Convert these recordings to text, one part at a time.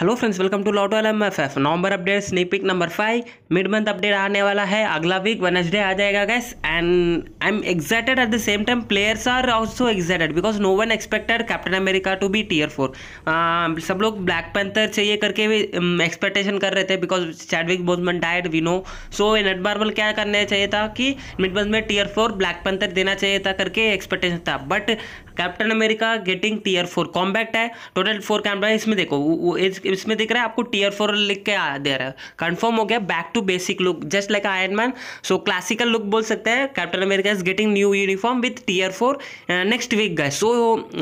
hello friends welcome to lotto L M F F November update sneak peek number five mid month update आने वाला है अगला week Wednesday आ जाएगा guys and I am excited at the same time players are also excited because no one expected Captain America to be tier four सब लोग black panther चाहिए करके भी एक्सपेक्टेशन um, कर रहे थे because Chadwick Boseman died we know so Netmarble क्या करना चाहिए था कि मिड मंथ में टीयर फोर ब्लैक पेंथर देना चाहिए था करके एक्सपेक्टेशन था but Captain America getting tier four comeback है टोटल फोर कैमरा इसमें देखो इसमें दिख रहा है आपको टीयर फोर लिख के आ दे रहा है कंफर्म हो गया back to basic look just like Iron Man so classical look बोल सकते हैं Captain America is getting new uniform with tier four next week guys so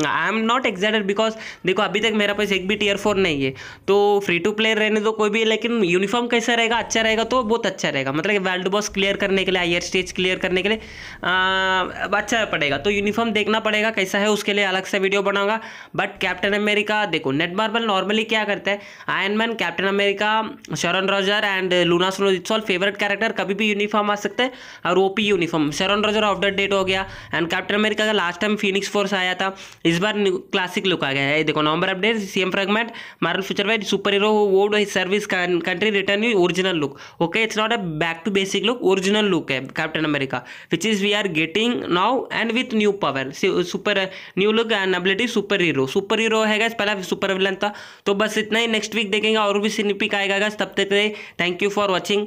I am not excited because देखो अभी तक मेरा पास एक भी टीयर फोर नहीं है तो फ्री टू प्लेयर रहने दो कोई भी लेकिन यूनिफॉर्म कैसा रहेगा अच्छा रहेगा तो बहुत अच्छा रहेगा मतलब वर्ल्ड बॉस क्लियर करने के लिए हायर स्टेज क्लियर करने के लिए आ, uh, अच्छा पड़ेगा तो यूनिफॉर्म देखना पड़ेगा कैसा है उसके लिए अलग से वीडियो बनाऊंगा बट कैप्टन अमेरिका देखो नेट मार्बल नॉर्मली क्या करता है Iron Man Captain America Sharon Rogers and Luna Snow it's all favourite character कभी भी यूनिफॉर्म आ सकते हैं और OP uniform Sharon Rogers of the date हो गया एंड कैप्टन अमेरिका का लास्ट टाइम फिनिक्स फोर्स आया था इस बार क्लासिक लुक आ गया है देखो November update CM fragment Marvel Future fight super hero world service country return you original look okay it's not a back to basic look original look है Captain America which is we are getting now and with new power super new look and ability super hero super hero है पहला super villain था तो बस इतना ही next week देखेंगे और भी सिग्निफिक आएगा तब तक थैंक यू फॉर वॉचिंग